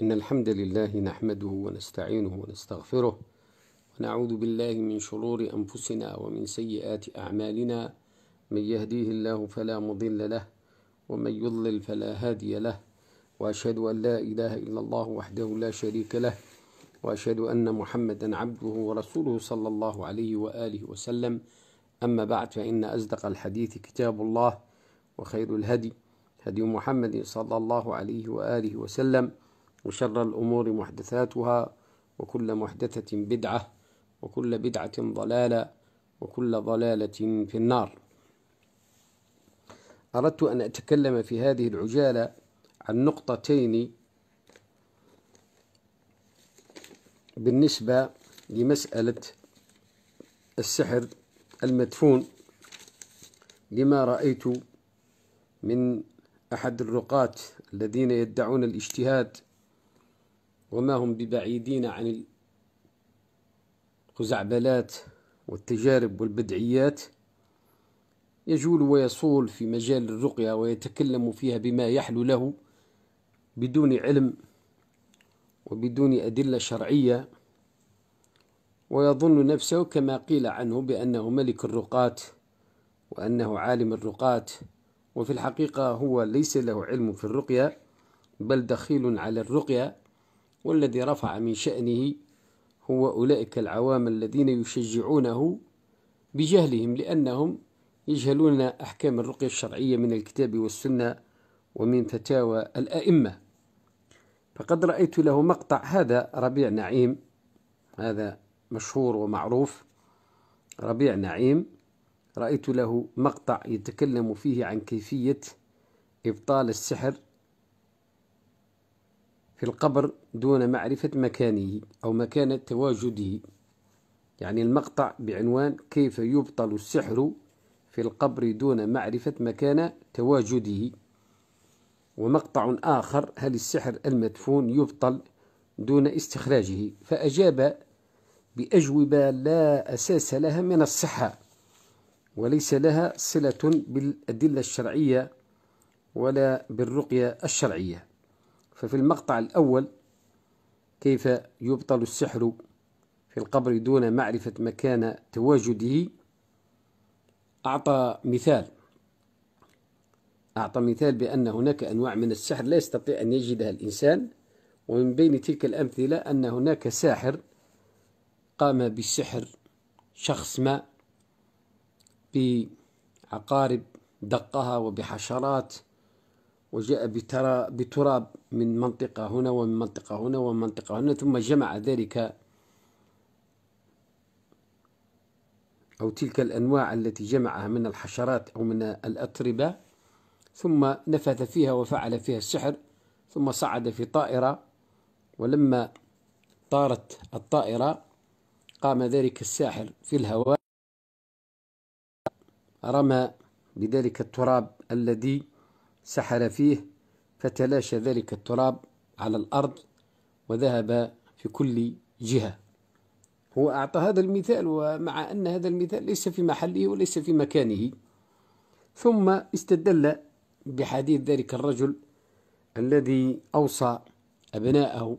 إن الحمد لله نحمده ونستعينه ونستغفره ونعوذ بالله من شرور أنفسنا ومن سيئات أعمالنا من يهديه الله فلا مضل له ومن يضلل فلا هادي له وأشهد أن لا إله إلا الله وحده لا شريك له وأشهد أن محمدا عبده ورسوله صلى الله عليه وآله وسلم أما بعد فإن أصدق الحديث كتاب الله وخير الهدي هدي محمد صلى الله عليه وآله وسلم وشر الأمور محدثاتها وكل محدثة بدعة وكل بدعة ضلالة وكل ضلالة في النار أردت أن أتكلم في هذه العجالة عن نقطتين بالنسبة لمسألة السحر المدفون لما رأيت من أحد الرقاة الذين يدعون الاجتهاد وما هم ببعيدين عن الخزعبلات والتجارب والبدعيات يجول ويصول في مجال الرقية ويتكلم فيها بما يحلو له بدون علم وبدون أدلة شرعية ويظن نفسه كما قيل عنه بأنه ملك الرقاة وأنه عالم الرقاة وفي الحقيقة هو ليس له علم في الرقية بل دخيل على الرقية والذي رفع من شأنه هو أولئك العوام الذين يشجعونه بجهلهم لأنهم يجهلون أحكام الرقية الشرعية من الكتاب والسنة ومن فتاوى الأئمة فقد رأيت له مقطع هذا ربيع نعيم هذا مشهور ومعروف ربيع نعيم رأيت له مقطع يتكلم فيه عن كيفية إبطال السحر في القبر دون معرفة مكانه أو مكان تواجده يعني المقطع بعنوان كيف يبطل السحر في القبر دون معرفة مكان تواجده ومقطع آخر هل السحر المدفون يبطل دون استخراجه فأجاب بأجوبة لا أساس لها من الصحة وليس لها صلة بالأدلة الشرعية ولا بالرقية الشرعية ففي المقطع الأول كيف يبطل السحر في القبر دون معرفة مكان تواجده أعطى مثال أعطى مثال بأن هناك أنواع من السحر لا يستطيع أن يجدها الإنسان ومن بين تلك الأمثلة أن هناك ساحر قام بسحر شخص ما بعقارب دقها وبحشرات وجاء بتراب من منطقة هنا ومن منطقة هنا ومن منطقة هنا ثم جمع ذلك أو تلك الأنواع التي جمعها من الحشرات أو من الأتربة ثم نفث فيها وفعل فيها السحر ثم صعد في طائرة ولما طارت الطائرة قام ذلك الساحر في الهواء رمى بذلك التراب الذي سحر فيه فتلاشى ذلك التراب على الأرض وذهب في كل جهة هو أعطى هذا المثال ومع أن هذا المثال ليس في محله وليس في مكانه ثم استدل بحديث ذلك الرجل الذي أوصى أبناءه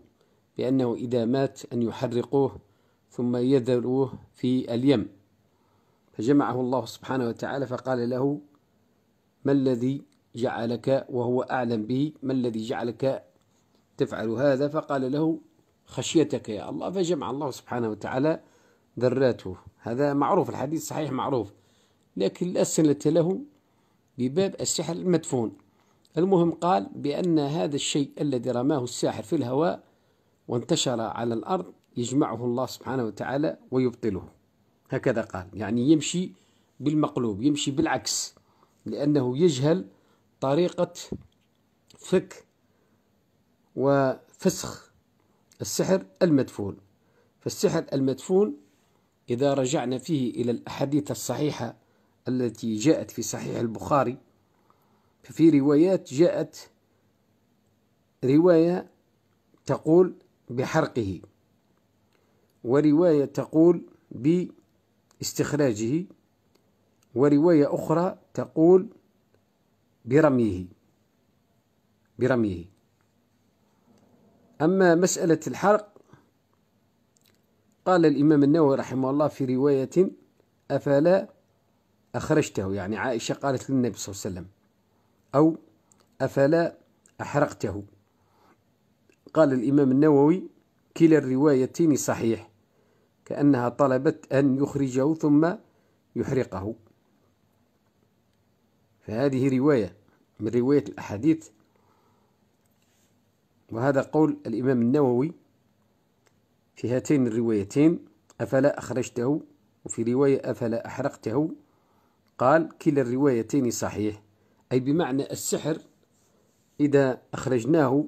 بأنه إذا مات أن يحرقوه ثم يذروه في اليم فجمعه الله سبحانه وتعالى فقال له ما الذي جعلك وهو أعلم به ما الذي جعلك تفعل هذا فقال له خشيتك يا الله فجمع الله سبحانه وتعالى ذراته هذا معروف الحديث صحيح معروف لكن الأسنة له بباب السحر المدفون المهم قال بأن هذا الشيء الذي رماه الساحر في الهواء وانتشر على الأرض يجمعه الله سبحانه وتعالى ويبطله هكذا قال يعني يمشي بالمقلوب يمشي بالعكس لأنه يجهل طريقة فك وفسخ السحر المدفون فالسحر المدفون إذا رجعنا فيه إلى الأحاديث الصحيحة التي جاءت في صحيح البخاري ففي روايات جاءت رواية تقول بحرقه ورواية تقول باستخراجه ورواية أخرى تقول برميه برميه أما مسألة الحرق قال الإمام النووي رحمه الله في رواية أفلا أخرجته يعني عائشة قالت للنبي صلى الله عليه وسلم أو أفلا أحرقته قال الإمام النووي كلا الروايتين صحيح كأنها طلبت أن يخرجه ثم يحرقه فهذه رواية من رواية الأحاديث وهذا قول الإمام النووي في هاتين الروايتين أفلا أخرجته وفي رواية أفلا أحرقته قال كلا الروايتين صحيح أي بمعنى السحر إذا أخرجناه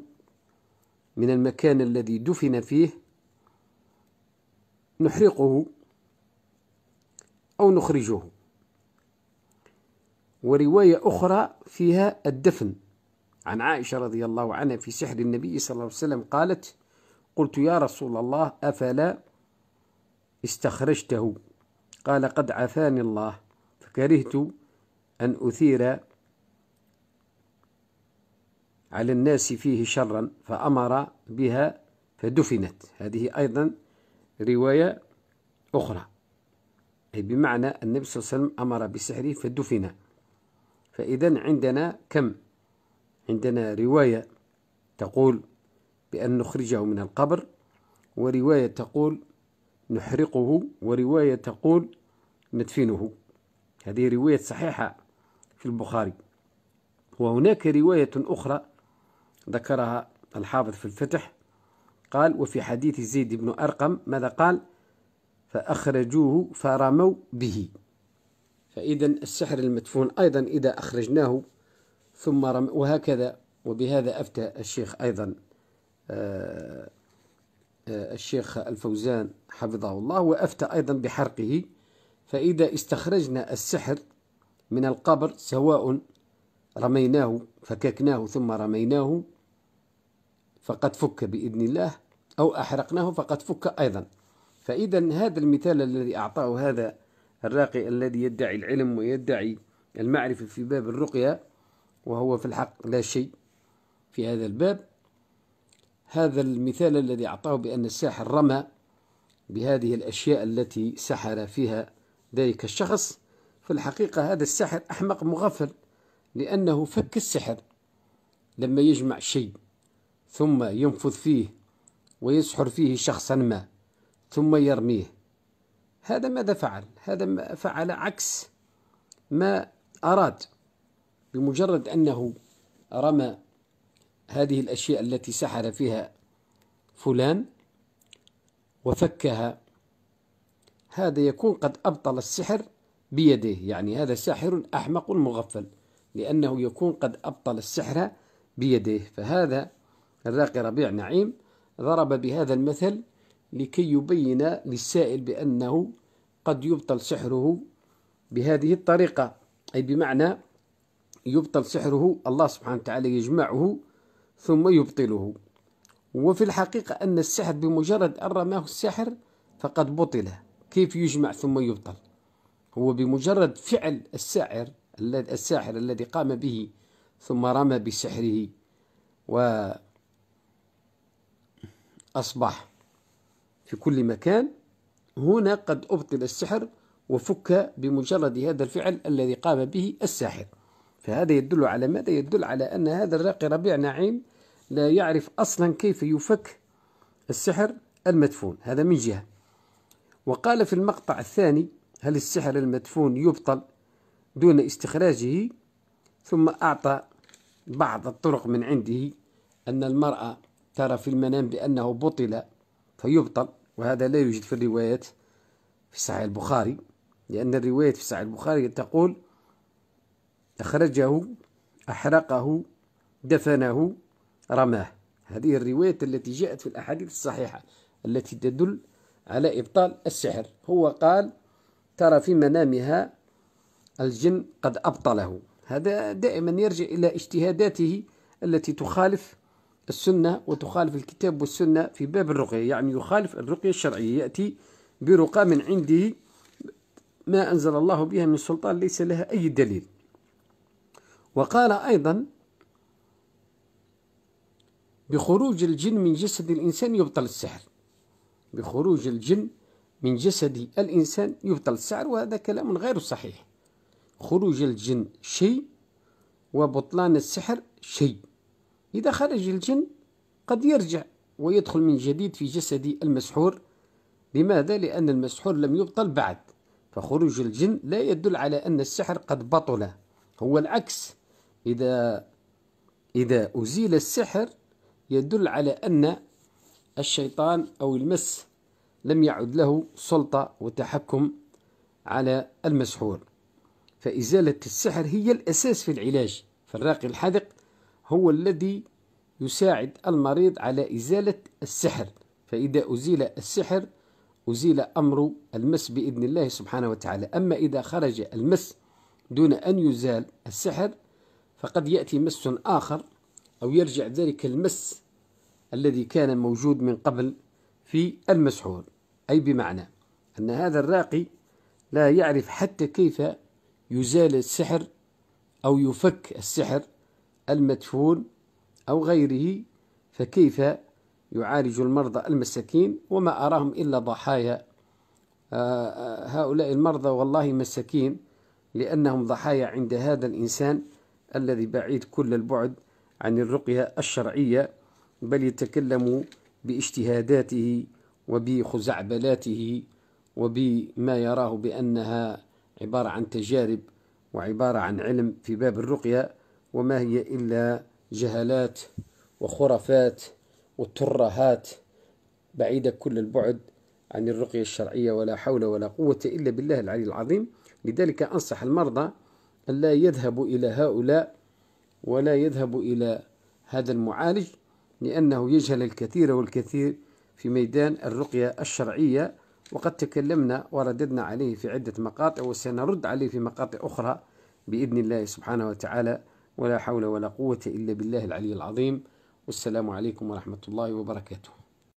من المكان الذي دفن فيه نحرقه أو نخرجه ورواية أخرى فيها الدفن عن عائشة رضي الله عنها في سحر النبي صلى الله عليه وسلم قالت قلت يا رسول الله أفلا استخرجته قال قد عفاني الله فكرهت أن أثير على الناس فيه شرا فأمر بها فدفنت هذه أيضا رواية أخرى أي بمعنى النبي صلى الله عليه وسلم أمر بسحره فدفن فإذا عندنا كم عندنا رواية تقول بأن نخرجه من القبر ورواية تقول نحرقه ورواية تقول ندفنه هذه رواية صحيحة في البخاري وهناك رواية أخرى ذكرها الحافظ في الفتح قال وفي حديث زيد بن أرقم ماذا قال فأخرجوه فرموا به فإذا السحر المدفون أيضا إذا أخرجناه ثم رم وهكذا وبهذا أفتى الشيخ أيضا آه، آه، الشيخ الفوزان حفظه الله وأفتى أيضا بحرقه فإذا استخرجنا السحر من القبر سواء رميناه فككناه ثم رميناه فقد فك بإذن الله أو أحرقناه فقد فك أيضا فإذا هذا المثال الذي أعطاه هذا الراقي الذي يدعي العلم ويدعي المعرفة في باب الرقية وهو في الحق لا شيء في هذا الباب هذا المثال الذي أعطاه بأن الساحر رمى بهذه الأشياء التي سحر فيها ذلك الشخص في الحقيقة هذا الساحر أحمق مغفل لأنه فك السحر لما يجمع شيء ثم ينفذ فيه ويسحر فيه شخصا ما ثم يرميه هذا ماذا فعل هذا ما فعل عكس ما أراد بمجرد أنه رمى هذه الأشياء التي سحر فيها فلان وفكها هذا يكون قد أبطل السحر بيده يعني هذا ساحر أحمق مغفل لأنه يكون قد أبطل السحر بيده فهذا الراقي ربيع نعيم ضرب بهذا المثل لكي يبين للسائل بأنه قد يبطل سحره بهذه الطريقة أي بمعنى يبطل سحره الله سبحانه وتعالى يجمعه ثم يبطله وفي الحقيقة أن السحر بمجرد أن رماه السحر فقد بطل كيف يجمع ثم يبطل هو بمجرد فعل الساحر الذي الساحر الذي قام به ثم رمى بسحره وأصبح في كل مكان هنا قد أبطل السحر وفك بمجرد هذا الفعل الذي قام به الساحر فهذا يدل على ماذا؟ يدل على أن هذا الراقي ربيع نعيم لا يعرف أصلا كيف يفك السحر المدفون هذا من جهة وقال في المقطع الثاني هل السحر المدفون يبطل دون استخراجه ثم أعطى بعض الطرق من عنده أن المرأة ترى في المنام بأنه بطل فيبطل وهذا لا يوجد في الروايات في صحيح البخاري لأن الرواية في صحيح البخاري تقول أخرجه أحرقه دفنه رماه هذه الروايات التي جاءت في الأحاديث الصحيحة التي تدل على إبطال السحر هو قال ترى في منامها الجن قد أبطله هذا دائما يرجع إلى اجتهاداته التي تخالف السنة وتخالف الكتاب والسنة في باب الرقية يعني يخالف الرقية الشرعية يأتي برقى من عنده ما أنزل الله بها من سلطان ليس لها أي دليل وقال أيضا بخروج الجن من جسد الإنسان يبطل السحر بخروج الجن من جسد الإنسان يبطل السحر وهذا كلام غير صحيح خروج الجن شيء وبطلان السحر شيء إذا خرج الجن قد يرجع ويدخل من جديد في جسد المسحور لماذا؟ لأن المسحور لم يبطل بعد فخروج الجن لا يدل على أن السحر قد بطل هو العكس إذا إذا أزيل السحر يدل على أن الشيطان أو المس لم يعد له سلطة وتحكم على المسحور فإزالة السحر هي الأساس في العلاج فالراقي الحذق هو الذي يساعد المريض على إزالة السحر فإذا أزيل السحر أزيل أمر المس بإذن الله سبحانه وتعالى أما إذا خرج المس دون أن يزال السحر فقد يأتي مس آخر أو يرجع ذلك المس الذي كان موجود من قبل في المسحور أي بمعنى أن هذا الراقي لا يعرف حتى كيف يزال السحر أو يفك السحر المدفون أو غيره فكيف يعالج المرضى المساكين وما أراهم إلا ضحايا آه، آه، هؤلاء المرضى والله مساكين لأنهم ضحايا عند هذا الإنسان الذي بعيد كل البعد عن الرقية الشرعية بل يتكلم باجتهاداته وبخزعبلاته وبما يراه بأنها عبارة عن تجارب وعبارة عن علم في باب الرقية وما هي إلا جهلات وخرافات وترهات بعيدة كل البعد عن الرقية الشرعية ولا حول ولا قوة إلا بالله العلي العظيم لذلك أنصح المرضى أن لا يذهبوا إلى هؤلاء ولا يذهبوا إلى هذا المعالج لأنه يجهل الكثير والكثير في ميدان الرقية الشرعية وقد تكلمنا ورددنا عليه في عدة مقاطع وسنرد عليه في مقاطع أخرى بإذن الله سبحانه وتعالى ولا حول ولا قوة إلا بالله العلي العظيم والسلام عليكم ورحمة الله وبركاته